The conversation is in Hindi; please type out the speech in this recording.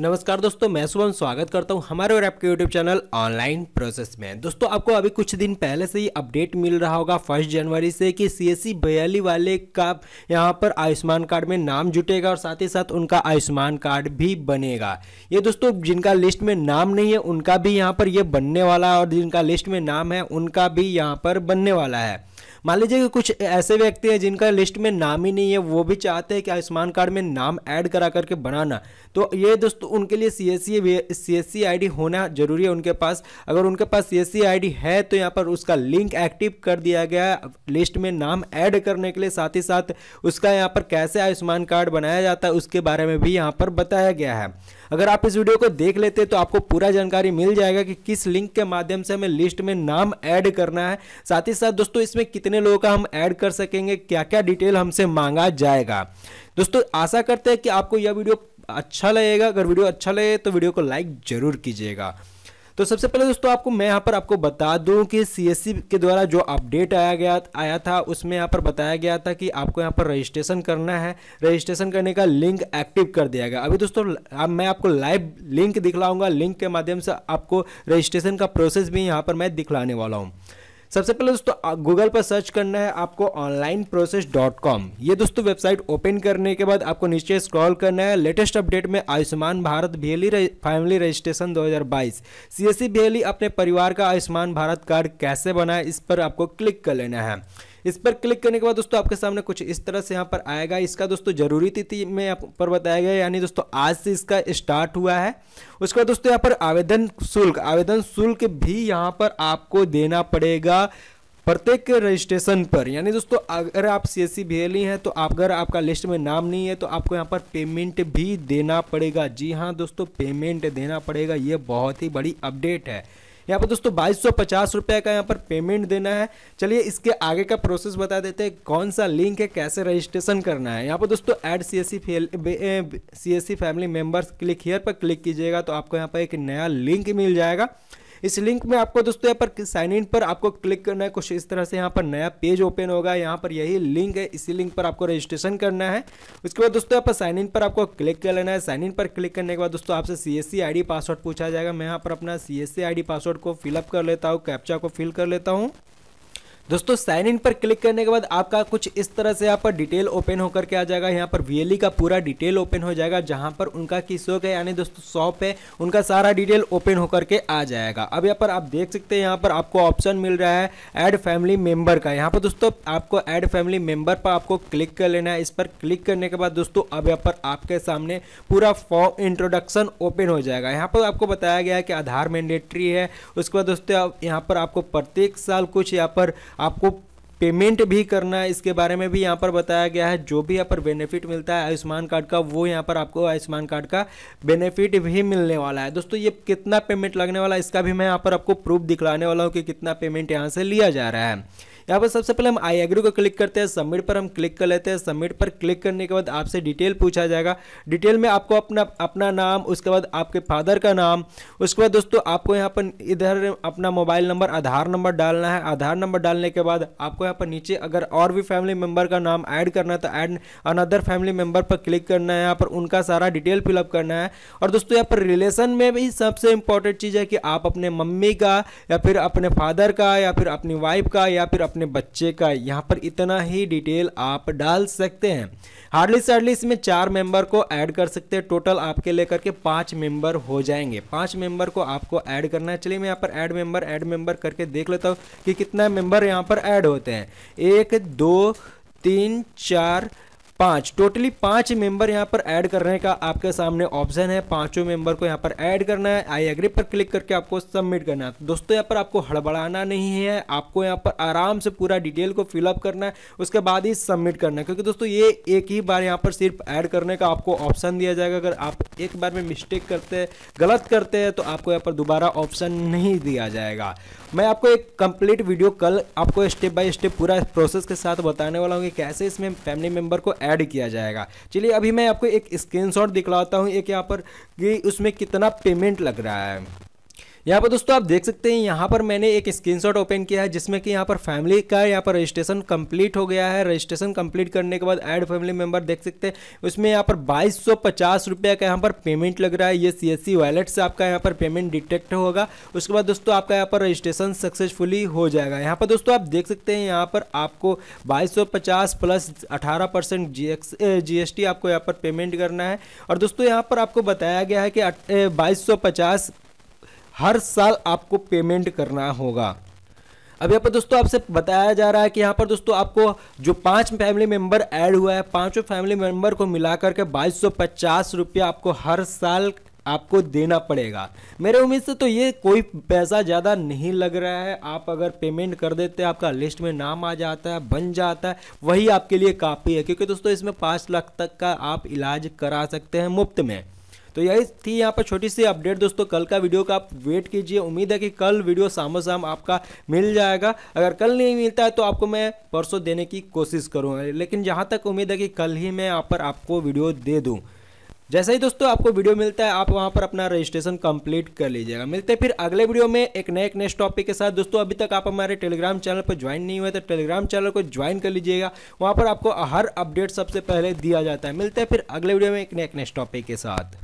नमस्कार दोस्तों मैं शुभम स्वागत करता हूं हमारे और आपके यूट्यूब चैनल ऑनलाइन प्रोसेस में दोस्तों आपको अभी कुछ दिन पहले से ही अपडेट मिल रहा होगा फर्स्ट जनवरी से कि सी e एस वाले का यहां पर आयुष्मान कार्ड में नाम जुटेगा और साथ ही साथ उनका आयुष्मान कार्ड भी बनेगा ये दोस्तों जिनका लिस्ट में नाम नहीं है उनका भी यहाँ पर यह बनने वाला है और जिनका लिस्ट में नाम है उनका भी यहाँ पर बनने वाला है मान लीजिए कि कुछ ऐसे व्यक्ति हैं जिनका लिस्ट में नाम ही नहीं है वो भी चाहते हैं कि आयुष्मान कार्ड में नाम ऐड करा करके बनाना तो ये दोस्तों उनके लिए सी एस सी एस सी होना जरूरी है उनके पास अगर उनके पास सी एस है तो यहाँ पर उसका लिंक एक्टिव कर दिया गया लिस्ट में नाम ऐड करने के लिए साथ ही साथ उसका यहाँ पर कैसे आयुष्मान कार्ड बनाया जाता है उसके बारे में भी यहाँ पर बताया गया है अगर आप इस वीडियो को देख लेते तो आपको पूरा जानकारी मिल जाएगा कि किस लिंक के माध्यम से हमें लिस्ट में नाम ऐड करना है साथ ही साथ दोस्तों इसमें कितने लोगों का हम ऐड कर सकेंगे क्या क्या डिटेल हमसे मांगा जाएगा दोस्तों आशा करते हैं कि आपको यह वीडियो अच्छा लगेगा अगर वीडियो अच्छा लगे तो वीडियो को लाइक जरूर कीजिएगा तो सबसे पहले दोस्तों आपको मैं यहाँ पर आपको बता दूं कि सी के द्वारा जो अपडेट आया गया आया था उसमें यहाँ पर बताया गया था कि आपको यहाँ पर रजिस्ट्रेशन करना है रजिस्ट्रेशन करने का लिंक एक्टिव कर दिया गया अभी दोस्तों अब मैं आपको लाइव लिंक दिखलाऊंगा लिंक के माध्यम से आपको रजिस्ट्रेशन का प्रोसेस भी यहाँ पर मैं दिखलाने वाला हूँ सबसे पहले दोस्तों गूगल पर सर्च करना है आपको ऑनलाइन प्रोसेस डॉट कॉम ये दोस्तों वेबसाइट ओपन करने के बाद आपको नीचे स्क्रॉल करना है लेटेस्ट अपडेट में आयुष्मान भारत भेली फैमिली रजिस्ट्रेशन 2022 सीएससी भीएली अपने परिवार का आयुष्मान भारत कार्ड कैसे बनाए इस पर आपको क्लिक कर लेना है इस पर क्लिक करने के बाद दोस्तों आपके सामने कुछ इस तरह से यहाँ पर आएगा इसका दोस्तों जरूरी तिथि में पर बताया गया यानी दोस्तों आज से इसका स्टार्ट हुआ है उसके बाद दोस्तों यहाँ पर आवेदन शुल्क आवेदन शुल्क भी यहाँ पर आपको देना पड़ेगा प्रत्येक रजिस्ट्रेशन पर यानी दोस्तों अगर आप सी एस सी हैं तो आप अगर आपका लिस्ट में नाम नहीं है तो आपको यहाँ पर पेमेंट भी देना पड़ेगा जी हाँ दोस्तों पेमेंट देना पड़ेगा ये बहुत ही बड़ी अपडेट है यहाँ पर दोस्तों बाईस सौ पचास रुपये का यहाँ पर पेमेंट देना है चलिए इसके आगे का प्रोसेस बता देते हैं कौन सा लिंक है कैसे रजिस्ट्रेशन करना है यहाँ पर दोस्तों add C S C family members click here पर क्लिक कीजिएगा तो आपको यहाँ पर एक नया लिंक मिल जाएगा इस लिंक में आपको दोस्तों यहाँ पर साइन इन पर आपको क्लिक करना है कुछ इस तरह से यहाँ पर नया पेज ओपन होगा यहाँ पर यही लिंक है इसी लिंक पर आपको रजिस्ट्रेशन करना है उसके बाद दोस्तों यहाँ पर साइन इन पर आपको क्लिक कर लेना है साइन इन पर क्लिक करने के बाद दोस्तों आपसे सी एस पासवर्ड पूछा जाएगा मैं यहाँ पर अपना सी एस पासवर्ड को फिलअप कर लेता हूँ कैप्चा को फिल कर लेता हूँ दोस्तों साइन इन पर क्लिक करने के बाद आपका कुछ इस तरह से यहाँ पर डिटेल ओपन होकर के आ जाएगा यहाँ पर वीएलई e का पूरा डिटेल ओपन हो जाएगा जहाँ पर उनका की शॉप है यानी दोस्तों शॉप है उनका सारा डिटेल ओपन होकर के आ जाएगा अब यहाँ पर आप देख सकते हैं यहाँ पर आपको ऑप्शन मिल रहा है ऐड फैमिली मेम्बर का यहाँ पर दोस्तों आपको ऐड फैमिली मेम्बर पर आपको क्लिक कर लेना है इस पर क्लिक करने के बाद दोस्तों अब यहाँ पर आपके सामने पूरा फॉर्म इंट्रोडक्शन ओपन हो जाएगा यहाँ पर आपको बताया गया है कि आधार मैंडेट्री है उसके बाद दोस्तों यहाँ पर आपको प्रत्येक साल कुछ यहाँ पर आपको पेमेंट भी करना है इसके बारे में भी यहाँ पर बताया गया है जो भी यहाँ पर बेनिफिट मिलता है आयुष्मान कार्ड का वो यहाँ पर आपको आयुष्मान कार्ड का बेनिफिट भी मिलने वाला है दोस्तों ये कितना पेमेंट लगने वाला है इसका भी मैं यहाँ पर आपको प्रूफ दिखलाने वाला हूँ कि कितना पेमेंट यहाँ से लिया जा रहा है यहाँ पर सबसे पहले हम आई एग्री को क्लिक करते हैं सबमिट पर हम क्लिक कर लेते हैं सबमिट पर क्लिक करने के बाद आपसे डिटेल पूछा जाएगा डिटेल में आपको अपना अपना नाम उसके बाद आपके फादर का नाम उसके बाद दोस्तों आपको यहाँ पर इधर अपना मोबाइल नंबर आधार नंबर डालना है आधार नंबर डालने के बाद आपको यहाँ पर नीचे अगर और भी फैमिली मेम्बर का नाम ऐड करना है तो ऐड अनदर फैमिली मेम्बर पर क्लिक करना है यहाँ पर उनका सारा डिटेल फिलअप करना है और दोस्तों यहाँ पर रिलेशन में भी सबसे इंपॉर्टेंट चीज़ है कि आप अपने मम्मी का या फिर अपने फादर का या फिर अपनी वाइफ का या फिर अपने बच्चे का यहाँ पर इतना ही डिटेल आप डाल सकते हैं हार्डली से हार्डली इसमें चार मेंबर को ऐड कर सकते हैं टोटल आपके लेकर के पांच मेंबर हो जाएंगे पांच मेंबर को आपको ऐड करना है चलिए मैं यहाँ पर ऐड मेंबर ऐड मेंबर करके देख लेता हूँ कि कितना मेंबर यहाँ पर ऐड होते हैं एक दो तीन चार पाँच टोटली पांच मेंबर यहां पर ऐड करने का आपके सामने ऑप्शन है पांचों मेंबर को यहां पर ऐड करना है आई एग्री पर क्लिक करके आपको सबमिट करना है दोस्तों यहां पर आपको हड़बड़ाना नहीं है आपको यहां पर आराम से पूरा डिटेल को फिलअप करना है उसके बाद ही सबमिट करना है क्योंकि दोस्तों ये एक ही बार यहाँ पर सिर्फ ऐड करने का आपको ऑप्शन दिया जाएगा अगर आप एक बार में मिस्टेक करते हैं गलत करते हैं तो आपको यहाँ पर दोबारा ऑप्शन नहीं दिया जाएगा मैं आपको एक कंप्लीट वीडियो कल आपको स्टेप बाय स्टेप पूरा प्रोसेस के साथ बताने वाला हूँ कि कैसे इसमें फैमिली मेंबर को ऐड ऐड किया जाएगा चलिए अभी मैं आपको एक स्क्रीनशॉट दिखलाता हूँ एक यहाँ पर कि उसमें कितना पेमेंट लग रहा है यहाँ पर दोस्तों आप देख सकते हैं यहाँ पर मैंने एक स्क्रीनशॉट ओपन किया है जिसमें कि यहाँ पर फैमिली का यहाँ पर रजिस्ट्रेशन कंप्लीट हो गया है रजिस्ट्रेशन कंप्लीट करने के बाद एड फैमिली मेंबर देख सकते हैं उसमें यहाँ पर बाईस सौ पचास रुपये का यहाँ पर पेमेंट लग रहा है ये सी एस सी वैलेट से आपका यहाँ पर पेमेंट डिटेक्ट होगा उसके बाद दोस्तों आपका यहाँ पर रजिस्ट्रेशन सक्सेसफुली हो जाएगा यहाँ पर दोस्तों आप देख सकते हैं यहाँ पर आपको बाईस सौ पचास प्लस अठारह परसेंट जी एक्स जी एस टी आपको यहाँ पर पेमेंट करना है और दोस्तों यहाँ पर आपको बताया गया है कि बाईस सौ पचास हर साल आपको पेमेंट करना होगा अब यहाँ पर दोस्तों आपसे बताया जा रहा है कि यहाँ पर दोस्तों आपको जो पांच फैमिली मेंबर ऐड हुआ है पांचों फैमिली मेंबर को मिलाकर के बाईस सौ पचास रुपया आपको हर साल आपको देना पड़ेगा मेरे उम्मीद से तो ये कोई पैसा ज़्यादा नहीं लग रहा है आप अगर पेमेंट कर देते हैं आपका लिस्ट में नाम आ जाता है बन जाता है वही आपके लिए काफ़ी है क्योंकि दोस्तों इसमें पाँच लाख तक का आप इलाज करा सकते हैं मुफ्त में तो यही थी यहाँ पर छोटी सी अपडेट दोस्तों कल का वीडियो का आप वेट कीजिए उम्मीद है कि कल वीडियो शाम शाम आपका मिल जाएगा अगर कल नहीं मिलता है तो आपको मैं परसों देने की कोशिश करूँगा लेकिन जहाँ तक उम्मीद है कि कल ही मैं यहाँ पर आपको वीडियो दे दूँ जैसे ही दोस्तों आपको वीडियो मिलता है आप वहां पर अपना रजिस्ट्रेशन कंप्लीट कर लीजिएगा मिलते हैं फिर अगले वीडियो में एक नए एक नेक्स्ट टॉपिक के साथ दोस्तों अभी तक आप हमारे टेलीग्राम चैनल पर ज्वाइन नहीं हुए तो टेलीग्राम चैनल को ज्वाइन कर लीजिएगा वहां पर आपको हर अपडेट सबसे पहले दिया जाता है मिलते हैं फिर अगले वीडियो में एक नए एक नेक्स्ट टॉपिक के साथ